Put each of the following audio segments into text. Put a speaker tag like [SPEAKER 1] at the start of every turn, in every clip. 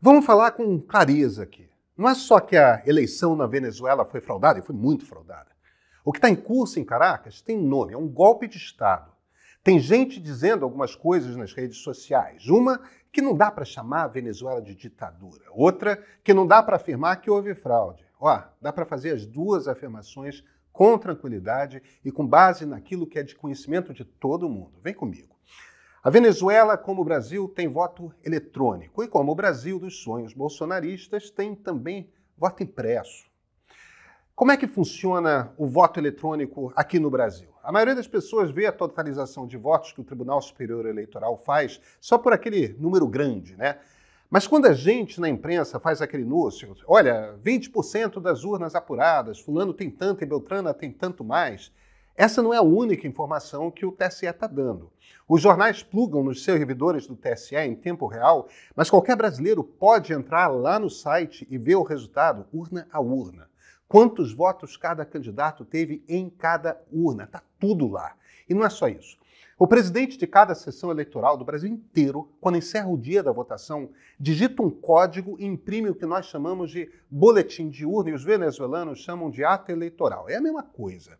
[SPEAKER 1] Vamos falar com clareza aqui. Não é só que a eleição na Venezuela foi fraudada, e foi muito fraudada. O que está em curso em Caracas tem nome, é um golpe de Estado. Tem gente dizendo algumas coisas nas redes sociais. Uma que não dá para chamar a Venezuela de ditadura, outra que não dá para afirmar que houve fraude. Ó, dá para fazer as duas afirmações com tranquilidade e com base naquilo que é de conhecimento de todo mundo. Vem comigo. A Venezuela, como o Brasil, tem voto eletrônico e, como o Brasil dos sonhos bolsonaristas, tem também voto impresso. Como é que funciona o voto eletrônico aqui no Brasil? A maioria das pessoas vê a totalização de votos que o Tribunal Superior Eleitoral faz só por aquele número grande, né? Mas quando a gente na imprensa faz aquele anúncio, olha, 20% das urnas apuradas, fulano tem tanto e Beltrana tem tanto mais, essa não é a única informação que o TSE está dando. Os jornais plugam nos servidores do TSE em tempo real, mas qualquer brasileiro pode entrar lá no site e ver o resultado urna a urna. Quantos votos cada candidato teve em cada urna? Está tudo lá. E não é só isso. O presidente de cada sessão eleitoral do Brasil inteiro, quando encerra o dia da votação, digita um código e imprime o que nós chamamos de boletim de urna e os venezuelanos chamam de ato eleitoral. É a mesma coisa.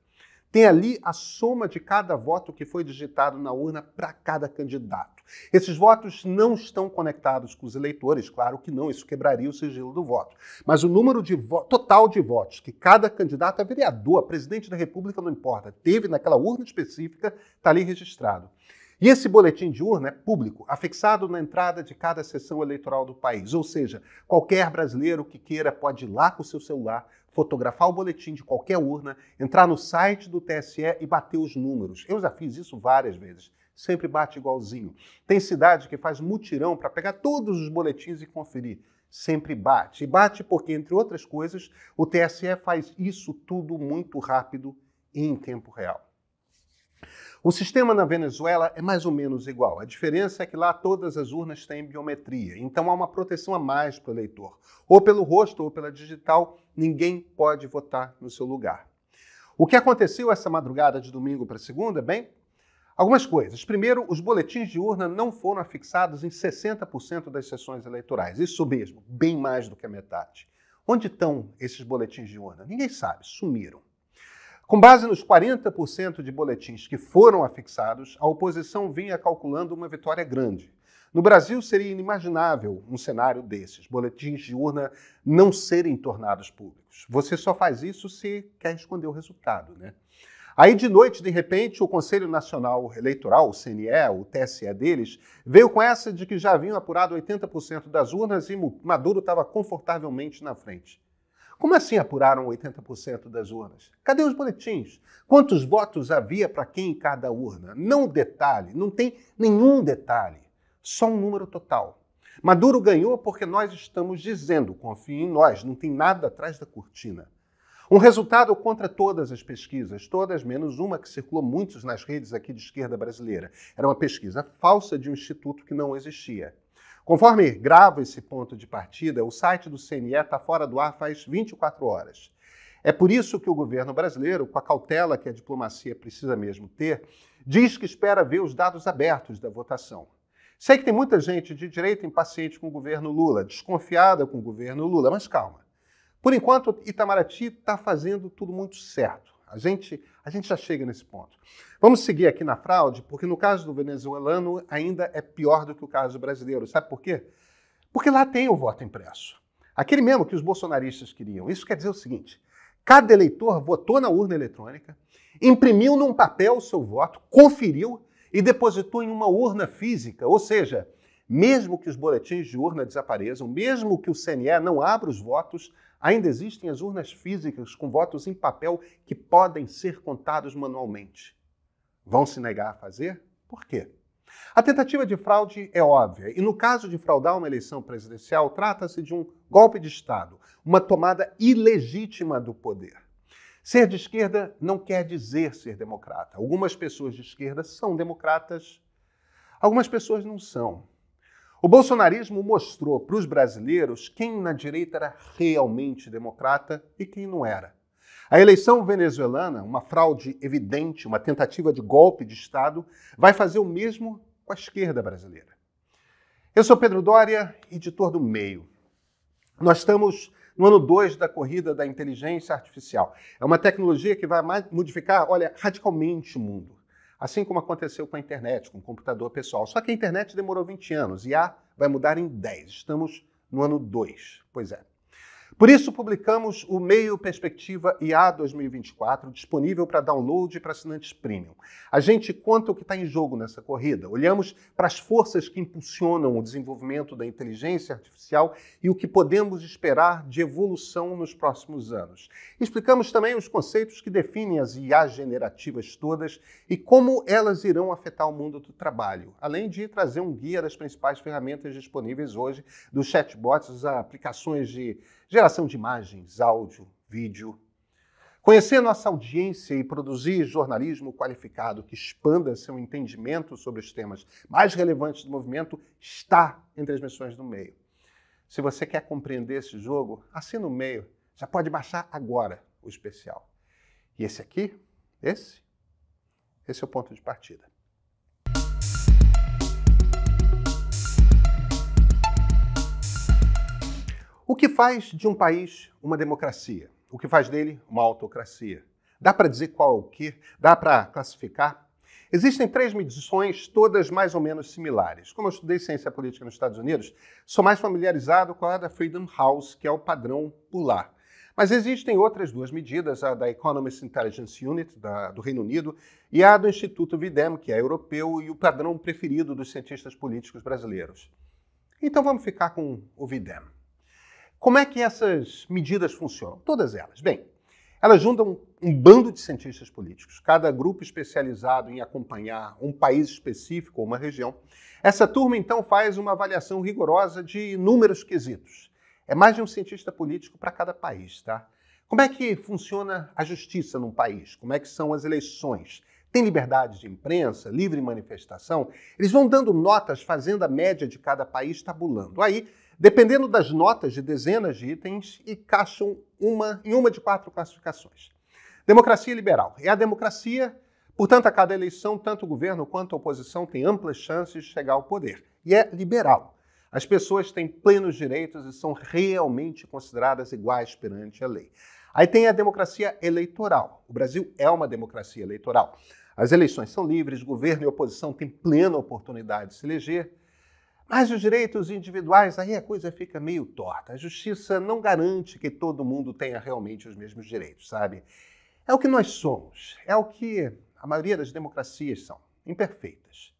[SPEAKER 1] Tem ali a soma de cada voto que foi digitado na urna para cada candidato. Esses votos não estão conectados com os eleitores, claro que não, isso quebraria o sigilo do voto. Mas o número de total de votos que cada candidato a vereador, a presidente da República, não importa, teve naquela urna específica, está ali registrado. E esse boletim de urna é público, afixado na entrada de cada sessão eleitoral do país. Ou seja, qualquer brasileiro que queira pode ir lá com o seu celular, fotografar o boletim de qualquer urna, entrar no site do TSE e bater os números. Eu já fiz isso várias vezes. Sempre bate igualzinho. Tem cidade que faz mutirão para pegar todos os boletins e conferir. Sempre bate. E bate porque, entre outras coisas, o TSE faz isso tudo muito rápido e em tempo real. O sistema na Venezuela é mais ou menos igual. A diferença é que lá todas as urnas têm biometria, então há uma proteção a mais para o eleitor. Ou pelo rosto ou pela digital, ninguém pode votar no seu lugar. O que aconteceu essa madrugada de domingo para segunda? Bem, algumas coisas. Primeiro, os boletins de urna não foram afixados em 60% das sessões eleitorais. Isso mesmo, bem mais do que a metade. Onde estão esses boletins de urna? Ninguém sabe, sumiram. Com base nos 40% de boletins que foram afixados, a oposição vinha calculando uma vitória grande. No Brasil seria inimaginável um cenário desses, boletins de urna não serem tornados públicos. Você só faz isso se quer esconder o resultado, né? Aí de noite, de repente, o Conselho Nacional Eleitoral, o CNE, o TSE deles, veio com essa de que já haviam apurado 80% das urnas e Maduro estava confortavelmente na frente. Como assim apuraram 80% das urnas? Cadê os boletins? Quantos votos havia para quem em cada urna? Não detalhe, não tem nenhum detalhe, só um número total. Maduro ganhou porque nós estamos dizendo, confie em nós, não tem nada atrás da cortina. Um resultado contra todas as pesquisas, todas menos uma que circulou muitos nas redes aqui de esquerda brasileira. Era uma pesquisa falsa de um instituto que não existia. Conforme gravo esse ponto de partida, o site do CNE está fora do ar faz 24 horas. É por isso que o governo brasileiro, com a cautela que a diplomacia precisa mesmo ter, diz que espera ver os dados abertos da votação. Sei que tem muita gente de direita impaciente com o governo Lula, desconfiada com o governo Lula, mas calma. Por enquanto, Itamaraty está fazendo tudo muito certo. A gente, a gente já chega nesse ponto. Vamos seguir aqui na fraude, porque no caso do venezuelano ainda é pior do que o caso brasileiro. Sabe por quê? Porque lá tem o voto impresso. Aquele mesmo que os bolsonaristas queriam. Isso quer dizer o seguinte: cada eleitor votou na urna eletrônica, imprimiu num papel o seu voto, conferiu e depositou em uma urna física, ou seja, mesmo que os boletins de urna desapareçam, mesmo que o CNE não abra os votos, Ainda existem as urnas físicas com votos em papel que podem ser contados manualmente. Vão se negar a fazer? Por quê? A tentativa de fraude é óbvia, e no caso de fraudar uma eleição presidencial, trata-se de um golpe de Estado, uma tomada ilegítima do poder. Ser de esquerda não quer dizer ser democrata. Algumas pessoas de esquerda são democratas, algumas pessoas não são. O bolsonarismo mostrou para os brasileiros quem na direita era realmente democrata e quem não era. A eleição venezuelana, uma fraude evidente, uma tentativa de golpe de Estado, vai fazer o mesmo com a esquerda brasileira. Eu sou Pedro Dória, editor do Meio. Nós estamos no ano 2 da corrida da inteligência artificial. É uma tecnologia que vai modificar, olha, radicalmente o mundo. Assim como aconteceu com a internet, com o computador pessoal. Só que a internet demorou 20 anos e a vai mudar em 10. Estamos no ano 2. Pois é. Por isso, publicamos o Meio Perspectiva IA 2024, disponível para download para assinantes premium. A gente conta o que está em jogo nessa corrida, olhamos para as forças que impulsionam o desenvolvimento da inteligência artificial e o que podemos esperar de evolução nos próximos anos. Explicamos também os conceitos que definem as IA generativas todas e como elas irão afetar o mundo do trabalho, além de trazer um guia das principais ferramentas disponíveis hoje, dos chatbots, das aplicações de geração de imagens, áudio, vídeo. Conhecer nossa audiência e produzir jornalismo qualificado que expanda seu entendimento sobre os temas mais relevantes do movimento está entre as missões do meio. Se você quer compreender esse jogo, assina o meio. Já pode baixar agora o especial. E esse aqui, esse, esse é o ponto de partida. O que faz de um país uma democracia? O que faz dele uma autocracia? Dá para dizer qual é o que? Dá para classificar? Existem três medições, todas mais ou menos similares. Como eu estudei ciência política nos Estados Unidos, sou mais familiarizado com a da Freedom House, que é o padrão pular. Mas existem outras duas medidas, a da Economist Intelligence Unit, da, do Reino Unido, e a do Instituto Videm, que é europeu e o padrão preferido dos cientistas políticos brasileiros. Então vamos ficar com o Videm. Como é que essas medidas funcionam? Todas elas. Bem, elas juntam um bando de cientistas políticos, cada grupo especializado em acompanhar um país específico ou uma região. Essa turma, então, faz uma avaliação rigorosa de inúmeros quesitos. É mais de um cientista político para cada país, tá? Como é que funciona a justiça num país? Como é que são as eleições? Tem liberdade de imprensa, livre manifestação? Eles vão dando notas, fazendo a média de cada país, tabulando. Aí dependendo das notas de dezenas de itens, encaixam uma, em uma de quatro classificações. Democracia liberal é a democracia, portanto, a cada eleição, tanto o governo quanto a oposição tem amplas chances de chegar ao poder. E é liberal. As pessoas têm plenos direitos e são realmente consideradas iguais perante a lei. Aí tem a democracia eleitoral. O Brasil é uma democracia eleitoral. As eleições são livres, governo e oposição têm plena oportunidade de se eleger. Mas os direitos individuais, aí a coisa fica meio torta. A justiça não garante que todo mundo tenha realmente os mesmos direitos, sabe? É o que nós somos, é o que a maioria das democracias são, imperfeitas.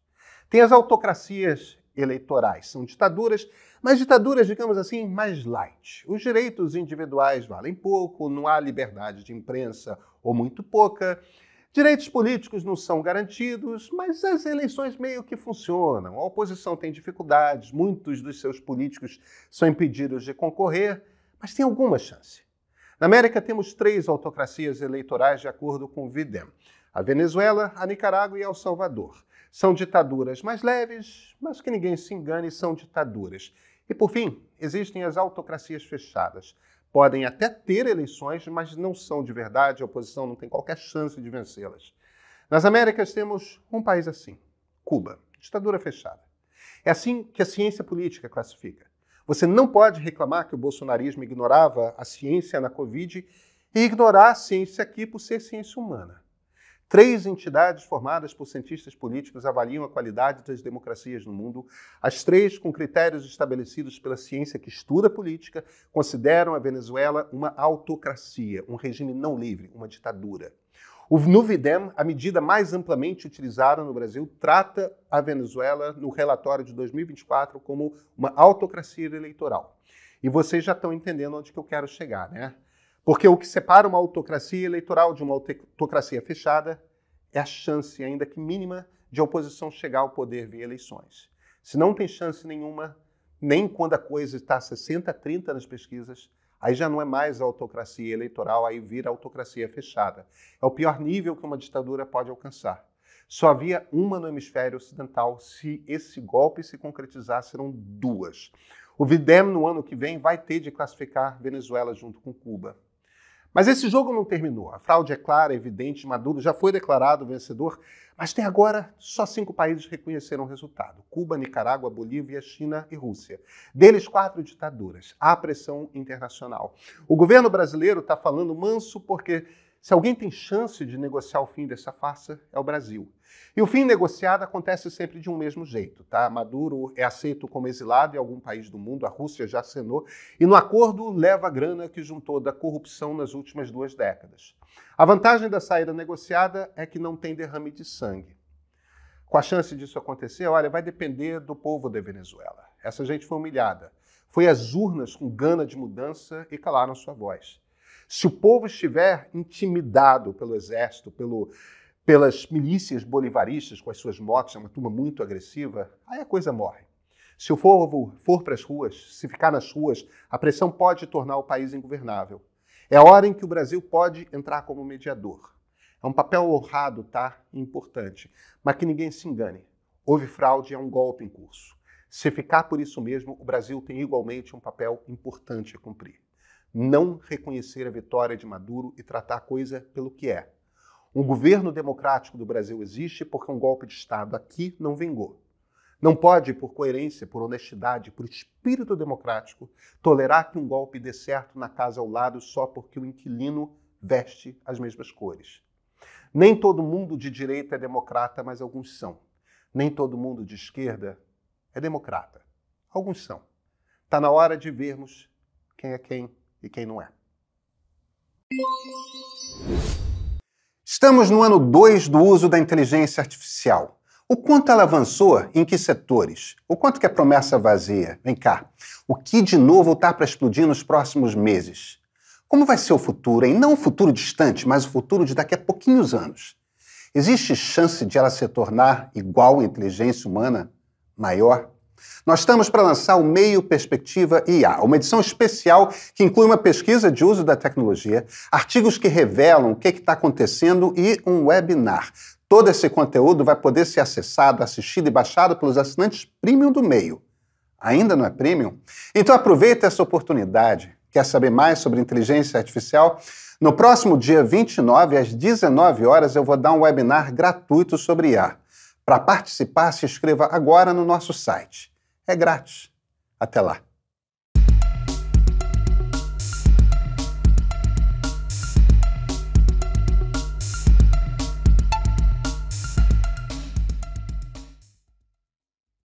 [SPEAKER 1] Tem as autocracias eleitorais, são ditaduras, mas ditaduras, digamos assim, mais light. Os direitos individuais valem pouco, não há liberdade de imprensa ou muito pouca. Direitos políticos não são garantidos, mas as eleições meio que funcionam. A oposição tem dificuldades, muitos dos seus políticos são impedidos de concorrer, mas tem alguma chance. Na América temos três autocracias eleitorais de acordo com o Videm: a Venezuela, a Nicarágua e El Salvador. São ditaduras mais leves, mas que ninguém se engane, são ditaduras. E por fim, existem as autocracias fechadas podem até ter eleições, mas não são de verdade, a oposição não tem qualquer chance de vencê-las. Nas Américas temos um país assim, Cuba, ditadura fechada. É assim que a ciência política classifica. Você não pode reclamar que o bolsonarismo ignorava a ciência na Covid e ignorar a ciência aqui por ser ciência humana. Três entidades formadas por cientistas políticos avaliam a qualidade das democracias no mundo. As três, com critérios estabelecidos pela ciência que estuda política, consideram a Venezuela uma autocracia, um regime não livre, uma ditadura. O NUVIDEM, a medida mais amplamente utilizada no Brasil, trata a Venezuela, no relatório de 2024, como uma autocracia eleitoral. E vocês já estão entendendo onde que eu quero chegar, né? Porque o que separa uma autocracia eleitoral de uma autocracia fechada é a chance, ainda que mínima, de a oposição chegar ao poder via eleições. Se não tem chance nenhuma, nem quando a coisa está 60 30 nas pesquisas, aí já não é mais a autocracia eleitoral, aí vira autocracia fechada. É o pior nível que uma ditadura pode alcançar. Só havia uma no hemisfério ocidental. Se esse golpe se concretizar, serão duas. O Videm, no ano que vem, vai ter de classificar Venezuela junto com Cuba. Mas esse jogo não terminou. A fraude é clara, evidente, Maduro já foi declarado vencedor, mas até agora só cinco países reconheceram o resultado: Cuba, Nicarágua, Bolívia, China e Rússia. Deles, quatro ditaduras. Há pressão internacional. O governo brasileiro está falando manso porque se alguém tem chance de negociar o fim dessa farsa, é o Brasil. E o fim negociado acontece sempre de um mesmo jeito, tá? Maduro é aceito como exilado em algum país do mundo, a Rússia já acenou, e no acordo leva a grana que juntou da corrupção nas últimas duas décadas. A vantagem da saída negociada é que não tem derrame de sangue. Com a chance disso acontecer, olha, vai depender do povo da Venezuela. Essa gente foi humilhada. Foi às urnas com gana de mudança e calaram sua voz. Se o povo estiver intimidado pelo exército, pelo, pelas milícias bolivaristas com as suas motos, é uma turma muito agressiva, aí a coisa morre. Se o povo for para as ruas, se ficar nas ruas, a pressão pode tornar o país ingovernável. É a hora em que o Brasil pode entrar como mediador. É um papel honrado, tá? Importante. Mas que ninguém se engane. Houve fraude, é um golpe em curso. Se ficar por isso mesmo, o Brasil tem igualmente um papel importante a cumprir não reconhecer a vitória de Maduro e tratar a coisa pelo que é. Um governo democrático do Brasil existe porque um golpe de Estado aqui não vingou. Não pode, por coerência, por honestidade, por espírito democrático, tolerar que um golpe dê certo na casa ao lado só porque o inquilino veste as mesmas cores. Nem todo mundo de direita é democrata, mas alguns são. Nem todo mundo de esquerda é democrata. Alguns são. Está na hora de vermos quem é quem e quem não é. Estamos no ano 2 do uso da inteligência artificial. O quanto ela avançou? Em que setores? O quanto que é promessa vazia? Vem cá. O que de novo está para explodir nos próximos meses? Como vai ser o futuro, hein? Não o futuro distante, mas o futuro de daqui a pouquinhos anos. Existe chance de ela se tornar igual à inteligência humana? Maior? Nós estamos para lançar o Meio Perspectiva IA, uma edição especial que inclui uma pesquisa de uso da tecnologia, artigos que revelam o que é está acontecendo e um webinar. Todo esse conteúdo vai poder ser acessado, assistido e baixado pelos assinantes premium do meio. Ainda não é premium? Então aproveita essa oportunidade. Quer saber mais sobre inteligência artificial? No próximo dia 29, às 19 horas, eu vou dar um webinar gratuito sobre IA. Para participar, se inscreva agora no nosso site. É grátis. Até lá!